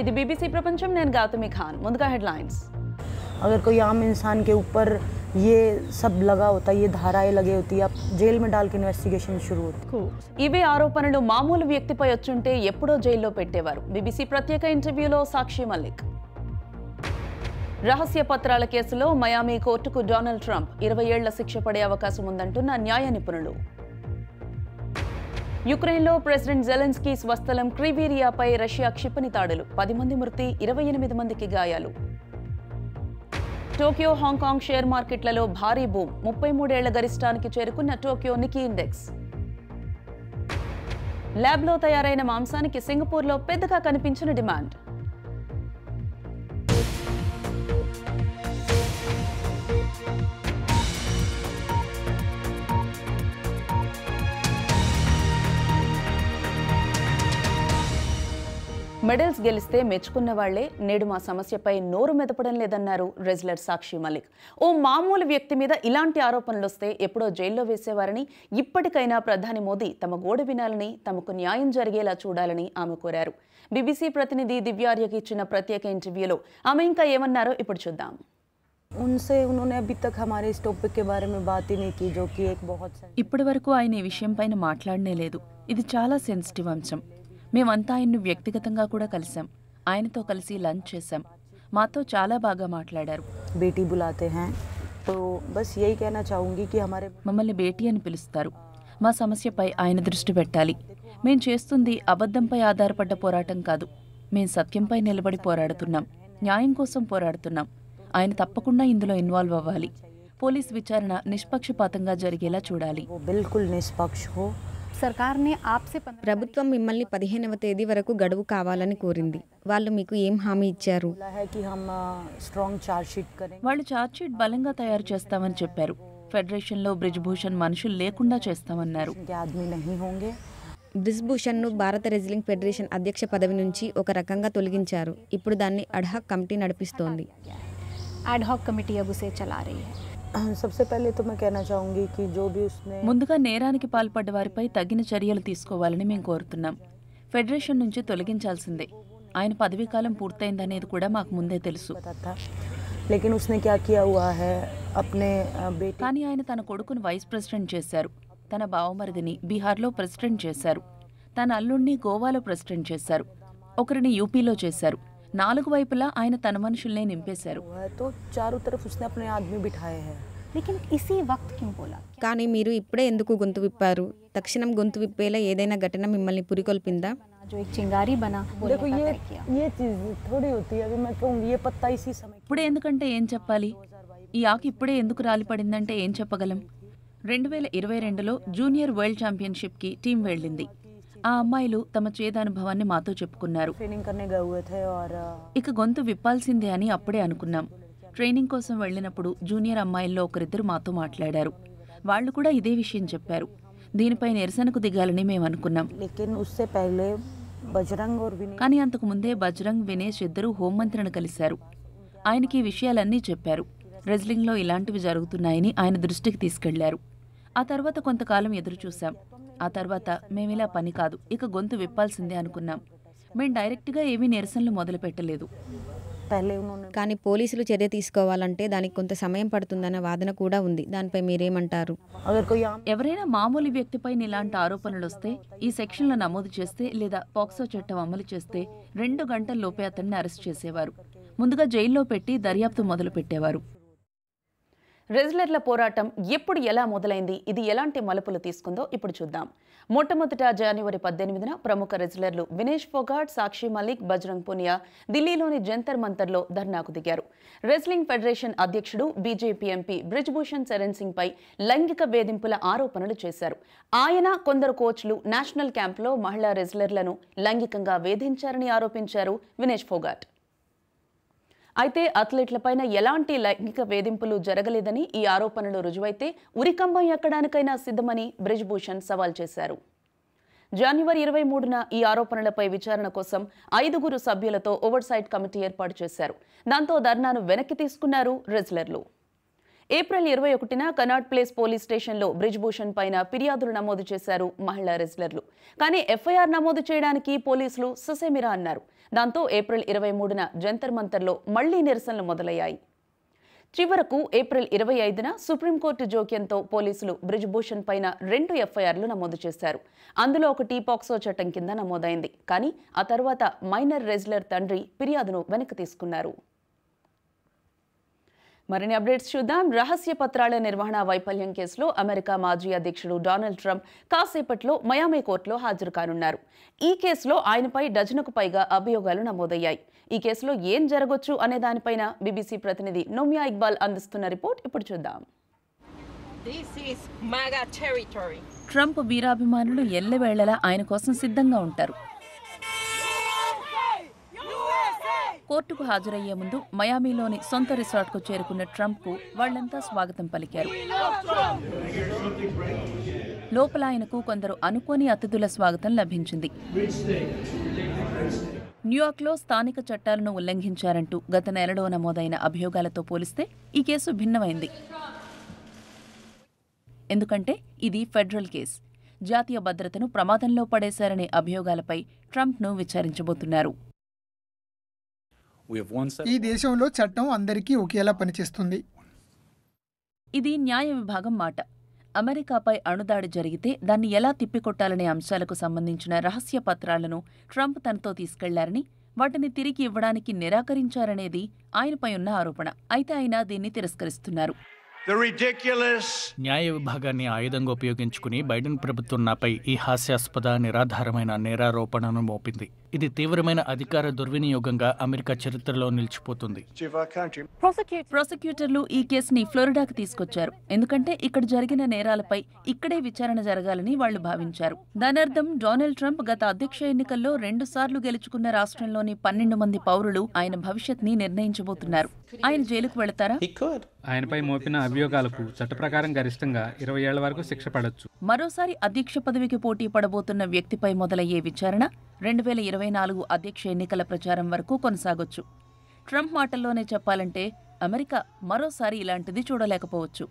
ఇది బీబీసీ ప్రపంచం నేను గౌతమి ఖాన్ ముందుగా హెడ్లైన్స్ అగర్ कोई ఆమ్ ఇన్సాన్ కే ఉపర్ ये సబ్ లగా హోతా ये ధారాయే లగే హోతీ आप జైల్ में डाल के इन्वेस्टिगेशन शुरू होती ఇవే ఆరోపణలు మామూలు వ్యక్తిపై వచ్చుంటే ఎప్పుడో జైల్లో పెట్టేవారు బీబీసీ ప్రత్యేక ఇంటర్వ్యూలో సాక్షి మల్లిక్ రహస్య పత్రాల కేసులో మయామి కోర్టుకు డొనాల్డ్ ట్రంప్ ఇరవై ఏళ్ల శిక్ష పడే అవకాశం ఉందంటున్న న్యాయ నిపుణులు యుక్రెయిన్లో ప్రెసిడెంట్ జెలెన్స్కీ స్వస్థలం క్రివీరియాపై రష్యా క్షిపణి తాడులు పది మంది మృతి ఇరవై ఎనిమిది మందికి గాయాలు టోక్యో హాంకాంగ్ షేర్ మార్కెట్లలో భారీ బూమ్ ముప్పై మూడేళ్ల గరిష్టానికి చేరుకున్న టోక్యో నికీ ఇండెక్స్ ల్యాబ్లో తయారైన మాంసానికి సింగపూర్లో పెద్దగా కనిపించిన డిమాండ్ మెడల్స్ గెలిస్తే మెచ్చుకున్న వాళ్లే నేడు మా సమస్యపై నోరు మెదపడం లేదన్నారు రెజ్లర్ సాక్షి మలిక్ ఓ మామూలు వ్యక్తి మీద ఇలాంటి ఆరోపణలు వస్తే ఎప్పుడో జైల్లో వేసేవారని ఇప్పటికైనా ప్రధాని మోదీ తమ గోడ వినాలని తమకు న్యాయం జరిగేలా చూడాలని ఆమె కోరారు బీబీసీ ప్రతినిధి దివ్యార్యకి ఇచ్చిన ప్రత్యేక ఇంటర్వ్యూలో ఆమె ఇంకా ఏమన్నారో ఇప్పుడు చూద్దాం ఉన్సే ఇప్పటి వరకు ఆయన ఈ విషయం పైన మాట్లాడనే లేదు ఇది చాలా సెన్సిటివ్ అంశం మేమంతా ఆయన్ను వ్యక్తిగతంగా కూడా కలిసాం ఆయనతో కలిసి లంచ్ చేశాం మాతో చాలా బాగా మాట్లాడారు బేటీ బులాతే హా తో బస్ యహీ కహనా చాహూంగి కి హమారే మమ్మల్ని బేటీ అని పిలుస్తారు మా సమస్యపై ఆయన దృష్టి పెట్టాలి మేం చేస్తుంది అబద్ధంపై ఆధారపడ్డ పోరాటం కాదు మేం సత్యంపై నిలబడి పోరాడుతున్నాం న్యాయం కోసం పోరాడుతున్నాం ఆయన తప్పకుండా ఇందులో ఇన్వాల్వ్ అవ్వాలి పోలీస్ విచారణ నిష్పక్షపాతంగా జరిగేలా చూడాలి బిల్కుల్ నిష్పక్ష హో సర్కార్ని ఆప్సే ప్రభుత్వం మిమ్మల్ని పదిహేనవ తేదీ వరకు గడువు కావాలని కోరింది వాళ్ళు మీకు ఏం హామీ ఇచ్చారు uh, వాళ్ళు షీట్ బలంగా తయారు చేస్తామని చెప్పారు ఫెడరేషన్లో బ్రిజ్భూషణ్ మనుషులు లేకుండా చేస్తామన్నారు బ్రిజ్భూషణ్ను భారత రెజ్లింగ్ ఫెడరేషన్ అధ్యక్ష పదవి నుంచి ఒక రకంగా తొలగించారు ఇప్పుడు దాన్ని అడ్హాక్ కమిటీ నడిపిస్తోంది అడ్హాక్ కమిటీ అబుసే చలారే ముందుగా నేరానికి పాల్పడ్డ వారిపై తగిన చర్యలు తీసుకోవాలని మేము కోరుతున్నాం ఫెడరేషన్ నుంచి తొలగించాల్సిందే ఆయన పదవీ కాలం పూర్తయిందనేది కూడా మాకు ముందే తెలుసు కానీ ఆయన తన కొడుకును వైస్ ప్రెసిడెంట్ చేశారు తన బావమరిదిని బీహార్లో ప్రెసిడెంట్ చేశారు తన అల్లుణ్ణి గోవాలో ప్రెసిడెంట్ చేశారు ఒకరిని యూపీలో చేశారు నాలుగు వైపులా ఆయన తన మనుషుల్నే నింపేశారు కానీ మీరు ఇప్పుడే ఎందుకు గొంతు విప్పారు తక్షణం గొంతు విప్పేలా ఏదైనా ఘటన మిమ్మల్ని పురికొల్పిందా ఇప్పుడే ఎందుకంటే ఏం చెప్పాలి ఈ ఆకు ఇప్పుడే ఎందుకు రాలిపడిందంటే ఏం చెప్పగలం రెండు వేల ఇరవై రెండులో జూనియర్ వరల్డ్ ఛాంపియన్షిప్కి టీం వెళ్ళింది ఆ అమ్మాయిలు తమ చేదానుభవాన్ని మాతో చెప్పుకున్నారు ఇక గొంతు విప్పాల్సిందే అని అప్పుడే అనుకున్నాం ట్రైనింగ్ కోసం వెళ్ళినప్పుడు జూనియర్ అమ్మాయిల్లో ఒకరిద్దరు మాతో మాట్లాడారు వాళ్ళు కూడా ఇదే విషయం చెప్పారు దీనిపై నిరసనకు దిగాలని మేము అనుకున్నాం కానీ అంతకు ముందే బజరంగ్ వినేష్ ఇద్దరు హోంమంత్రిని కలిశారు ఆయనకి విషయాలన్నీ చెప్పారు రెజ్లింగ్లో ఇలాంటివి జరుగుతున్నాయని ఆయన దృష్టికి తీసుకెళ్లారు ఆ తర్వాత కొంతకాలం ఎదురుచూశాం ఆ తర్వాత మేమిలా పని కాదు ఇక గొంతు విప్పాల్సిందే అనుకున్నాం మేము డైరెక్ట్గా ఏమీ నిరసనలు మొదలు పెట్టలేదు కానీ పోలీసులు చర్య తీసుకోవాలంటే దానికి కొంత సమయం పడుతుందన్న వాదన కూడా ఉంది దానిపై మీరేమంటారు ఎవరైనా మామూలు వ్యక్తిపై ఇలాంటి ఆరోపణలు వస్తే ఈ సెక్షన్లో నమోదు చేస్తే లేదా పాక్సో చట్టం అమలు చేస్తే రెండు గంటల లోపే అతన్ని అరెస్ట్ చేసేవారు ముందుగా జైల్లో పెట్టి దర్యాప్తు మొదలు పెట్టేవారు రెజ్లర్ల పోరాటం ఎప్పుడు ఎలా మొదలైంది ఇది ఎలాంటి మలుపులు తీసుకుందో ఇప్పుడు చూద్దాం మొట్టమొదట జనవరి పద్దెనిమిదిన ప్రముఖ రెజ్లర్లు వినేష్ ఫోగాట్ సాక్షి మలిక్ బజరంగ్ పునియా ఢిల్లీలోని జంతర్ మంతర్లో ధర్నాకు దిగారు రెజ్లింగ్ ఫెడరేషన్ అధ్యక్షుడు బీజేపీ ఎంపీ బ్రిజ్భూషణ్ చరణ్ సింగ్ పై లైంగిక వేధింపుల ఆరోపణలు చేశారు ఆయన కొందరు కోచ్లు నేషనల్ క్యాంప్లో మహిళా రెజ్లర్లను లైంగికంగా వేధించారని ఆరోపించారు వినేష్ ఫోగాట్ అయితే అథ్లెట్లపైన ఎలాంటి లైంగిక వేధింపులు జరగలేదని ఈ ఆరోపణలు రుజువైతే ఉరికంబం ఎక్కడానికైనా సిద్ధమని బ్రిజ్భూషణ్ సవాల్ చేశారు జనవరి ఇరవై మూడున ఈ ఆరోపణలపై విచారణ కోసం ఐదుగురు సభ్యులతో ఓవర్సైట్ కమిటీ ఏర్పాటు చేశారు దాంతో ధర్నాను వెనక్కి తీసుకున్నారు రెజ్లర్లు ఏప్రిల్ ఇరవై ఒకటిన కనాట్ ప్లేస్ పోలీస్ స్టేషన్లో బ్రిజ్భూషణ్ పైన ఫిర్యాదులు నమోదు చేశారు మహిళా రెజ్లర్లు కానీ ఎఫ్ఐఆర్ నమోదు చేయడానికి పోలీసులు ససేమిరా అన్నారు దాంతో ఏప్రిల్ ఇరవై మూడున జంతర్ మంతర్లో మళ్లీ నిరసనలు మొదలయ్యాయి చివరకు ఏప్రిల్ ఇరవై ఐదున సుప్రీంకోర్టు జోక్యంతో పోలీసులు బ్రిజ్భూషణ్ పైన రెండు ఎఫ్ఐఆర్లు నమోదు చేశారు అందులో ఒకటి పాక్సో చట్టం కింద నమోదైంది కానీ ఆ తర్వాత మైనర్ రెజ్లర్ తండ్రి ఫిర్యాదును వెనక్కి తీసుకున్నారు మరిన్ని అప్డేట్స్ చూద్దాం రహస్య పత్రాల నిర్వహణ వైఫల్యం కేసులో అమెరికా మాజీ అధ్యక్షుడు డొనాల్డ్ ట్రంప్ కాసేపట్లో మయామీ కోర్టులో హాజరు కానున్నారు ఈ కేసులో ఆయనపై డజనుకు పైగా అభియోగాలు నమోదయ్యాయి ఈ కేసులో ఏం జరగొచ్చు అనే దానిపైన బీబీసీ ప్రతినిధి నోమియా ఇక్బాల్ అందిస్తున్న రిపోర్ట్ ఇప్పుడు చూద్దాం ట్రంప్ వీరాభిమానులు ఎల్లవేళలా ఆయన కోసం సిద్ధంగా ఉంటారు కోర్టుకు హాజరయ్యే ముందు మయామీలోని సొంత రిసార్ట్కు చేరుకున్న ట్రంప్కు వాళ్లంతా స్వాగతం పలికారు లోపల ఆయనకు కొందరు అనుకోని అతిథుల స్వాగతం లభించింది న్యూయార్క్లో స్థానిక చట్టాలను ఉల్లంఘించారంటూ గత నెలలో నమోదైన అభియోగాలతో పోలిస్తే ఈ కేసు భిన్నమైంది ఎందుకంటే ఇది ఫెడరల్ కేసు జాతీయ భద్రతను ప్రమాదంలో పడేశారనే అభియోగాలపై ట్రంప్ను విచారించబోతున్నారు ఈ దేశంలో చట్టం అందరికీ ఒకేలా పనిచేస్తుంది ఇది న్యాయ విభాగం మాట అమెరికాపై అణుదాడి జరిగితే దాన్ని ఎలా తిప్పికొట్టాలనే అంశాలకు సంబంధించిన రహస్య పత్రాలను ట్రంప్ తనతో తీసుకెళ్లారని వాటిని తిరిగి ఇవ్వడానికి నిరాకరించారనేది ఆయనపై ఉన్న ఆరోపణ అయితే ఆయన దీన్ని తిరస్కరిస్తున్నారు న్యాయ విభాగాన్ని ఆయుధంగా ఉపయోగించుకుని బైడెన్ ప్రభుత్వం నాపై ఈ హాస్యాస్పద నిరాధారమైన నేరారోపణను మోపింది ఇది తీవ్రమైన అధికార దుర్వినియోగంగా అమెరికా చరిత్రలో నిలిచిపోతుంది ప్రాసిక్యూటర్లు ఈ కేసుని ఫ్లోరిడాకు తీసుకొచ్చారు ఎందుకంటే ఇక్కడ జరిగిన నేరాలపై ఇక్కడే విచారణ జరగాలని వాళ్ళు భావించారు దానర్థం డొనాల్డ్ ట్రంప్ గత అధ్యక్ష ఎన్నికల్లో రెండు సార్లు గెలుచుకున్న రాష్ట్రంలోని పన్నెండు మంది పౌరులు ఆయన భవిష్యత్ ని నిర్ణయించబోతున్నారు ఆయన జైలుకు వెళతారా ఆయనపై మోపిన అభియోగాలకు చట్టప్రకారం గరిష్టంగా ఇరవై ఏళ్ల వరకు శిక్ష పడవచ్చు మరోసారి అధ్యక్ష పదవికి పోటీ పడబోతున్న వ్యక్తిపై మొదలయ్యే విచారణ రెండు వేల ఇరవై నాలుగు అధ్యక్ష ఎన్నికల ప్రచారం వరకు కొనసాగొచ్చు ట్రంప్ మాటల్లోనే చెప్పాలంటే అమెరికా మరోసారి ఇలాంటిది చూడలేకపోవచ్చు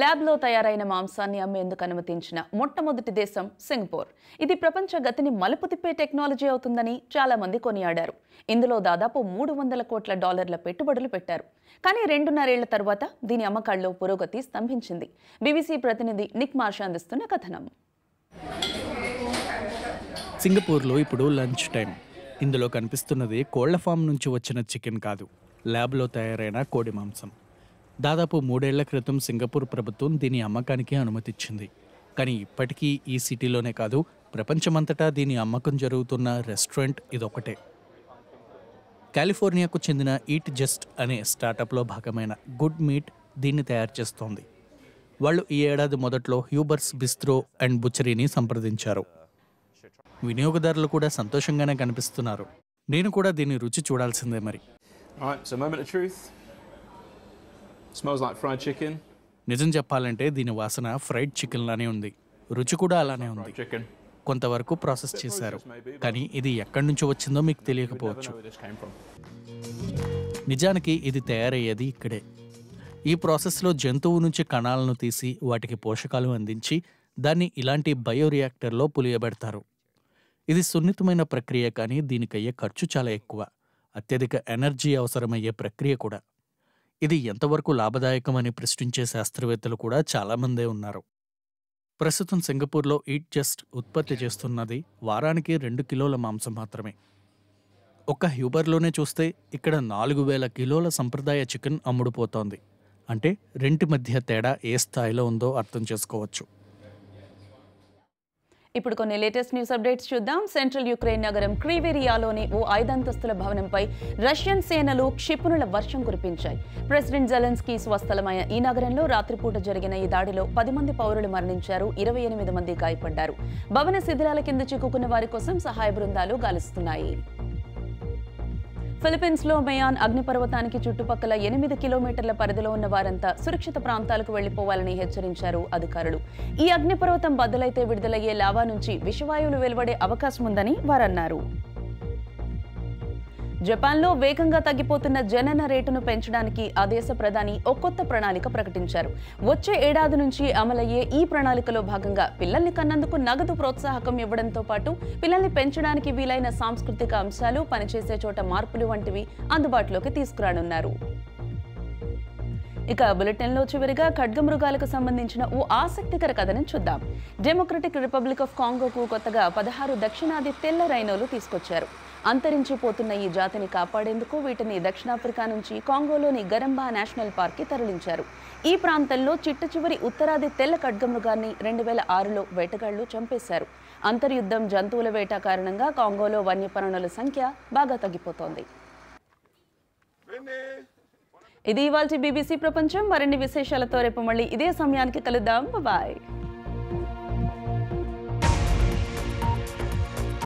ల్యాబ్లో తయారైన మాంసాన్ని అమ్మేందుకు అనుమతించిన మొట్టమొదటి దేశం సింగపూర్ ఇది ప్రపంచ గతిని మలుపు తిప్పే టెక్నాలజీ అవుతుందని చాలామంది కొనియాడారు ఇందులో దాదాపు మూడు వందల కోట్ల డాలర్ల పెట్టుబడులు పెట్టారు కానీ రెండున్నరేళ్ల తర్వాత దీని అమ్మకాల్లో పురోగతి స్తంభించింది బీబీసీ ప్రతినిధి నిక్ మార్ష అందిస్తున్న కథనం సింగపూర్లో ఇప్పుడు లంచ్ టైం ఇందులో కనిపిస్తున్నది కోళ్ల ఫామ్ నుంచి వచ్చిన చికెన్ కాదు ల్యాబ్లో తయారైన కోడి మాంసం దాదాపు మూడేళ్ల క్రితం సింగపూర్ ప్రభుత్వం దీని అమ్మకానికి అనుమతిచ్చింది కానీ ఇప్పటికీ ఈ సిటీలోనే కాదు ప్రపంచమంతటా దీని అమ్మకం జరుగుతున్న రెస్టారెంట్ ఇదొకటే కాలిఫోర్నియాకు చెందిన ఈట్ జస్ట్ అనే స్టార్టప్లో భాగమైన గుడ్ మీట్ దీన్ని తయారు చేస్తోంది వాళ్ళు ఈ ఏడాది మొదట్లో హ్యూబర్స్ బిస్త్రో అండ్ బుచ్చరీని సంప్రదించారు వినియోగదారులు కూడా సంతోషంగానే కనిపిస్తున్నారు నేను కూడా దీన్ని రుచి చూడాల్సిందే మరి All right, so moment of truth. నిజం చెప్పాలంటే దీని వాసన ఫ్రైడ్ చికెన్ లానే ఉంది రుచి కూడా అలానే ఉంది కొంతవరకు ప్రాసెస్ చేశారు కానీ ఇది ఎక్కడి నుంచి వచ్చిందో మీకు తెలియకపోవచ్చు నిజానికి ఇది తయారయ్యేది ఇక్కడే ఈ ప్రాసెస్లో జంతువు నుంచి కణాలను తీసి వాటికి పోషకాలు అందించి దాన్ని ఇలాంటి బయోరియాక్టర్లో పులియబెడతారు ఇది సున్నితమైన ప్రక్రియ కానీ దీనికయ్యే ఖర్చు చాలా ఎక్కువ అత్యధిక ఎనర్జీ అవసరమయ్యే ప్రక్రియ కూడా ఇది ఎంతవరకు లాభదాయకమని ప్రశ్నించే శాస్త్రవేత్తలు కూడా చాలామందే ఉన్నారు ప్రస్తుతం సింగపూర్లో ఈట్ జస్ట్ ఉత్పత్తి చేస్తున్నది వారానికి రెండు కిలోల మాంసం మాత్రమే ఒక్క హ్యూబర్లోనే చూస్తే ఇక్కడ నాలుగు వేల కిలోల సంప్రదాయ చికెన్ అమ్ముడుపోతోంది అంటే రెంటి మధ్య తేడా ఏ స్థాయిలో ఉందో అర్థం చేసుకోవచ్చు ఇప్పుడు కొన్ని లేటెస్ట్ న్యూస్ అప్డేట్స్ చూద్దాం సెంట్రల్ యుక్రెయిన్ నగరం క్రీవేరియాలోని ఓ ఐదంతస్తుల భవనంపై రష్యన్ సేనలు క్షిపణుల వర్షం కురిపించాయి ప్రెసిడెంట్ జలెన్స్కీ స్వస్థలమైన ఈ నగరంలో రాత్రిపూట జరిగిన ఈ దాడిలో పది మంది పౌరులు మరణించారు ఇరవై ఎనిమిది మంది గాయపడ్డారు భవన శిథిలాల కింద చిక్కుకున్న వారి కోసం సహాయ బృందాలు గాలిస్తున్నాయి ఫిలిప్పీన్స్లో మెయాన్ అగ్నిపర్వతానికి చుట్టుపక్కల ఎనిమిది కిలోమీటర్ల పరిధిలో ఉన్న వారంతా సురక్షిత ప్రాంతాలకు వెళ్లిపోవాలని హెచ్చరించారు అధికారులు ఈ అగ్నిపర్వతం బద్దలైతే విడుదలయ్యే లావా నుంచి విషవాయువులు వెలువడే అవకాశం ఉందని వారన్నారు జపాన్లో వేగంగా తగ్గిపోతున్న జనన రేటును పెంచడానికి ఆ దేశ ప్రధాని ఒక కొత్త ప్రణాళిక ప్రకటించారు వచ్చే ఏడాది నుంచి అమలయ్యే ఈ ప్రణాళికలో భాగంగా పిల్లల్ని కన్నందుకు నగదు ప్రోత్సాహకం ఇవ్వడంతో పాటు పిల్లల్ని పెంచడానికి వీలైన సాంస్కృతిక అంశాలు పనిచేసే చోట మార్పులు వంటివి అందుబాటులోకి తీసుకురానున్నారు ఇక బులెటిన్లో చివరిగా ఖడ్గమృగాలకు సంబంధించిన ఓ ఆసక్తికర కథను చూద్దాం డెమోక్రటిక్ రిపబ్లిక్ ఆఫ్ కాంగోకు కొత్తగా పదహారు దక్షిణాది తెల్ల రైనోలు తీసుకొచ్చారు అంతరించిపోతున్న ఈ జాతిని కాపాడేందుకు వీటిని దక్షిణాఫ్రికా నుంచి కాంగోలోని గరంబా నేషనల్ పార్క్కి తరలించారు ఈ ప్రాంతంలో చిట్ట చివరి ఉత్తరాది తెల్ల ఖడ్గమృగాన్ని రెండు వేల ఆరులో వేటగాళ్లు చంపేశారు అంతర్యుద్ధం జంతువుల వేట కారణంగా కాంగోలో వన్యప్రాణుల సంఖ్య బాగా తగ్గిపోతోంది ఇది ఇవాళ బీబీసీ ప్రపంచం మరిన్ని విశేషాలతో రేపు మళ్ళీ ఇదే సమయానికి కలుద్దాం బాయ్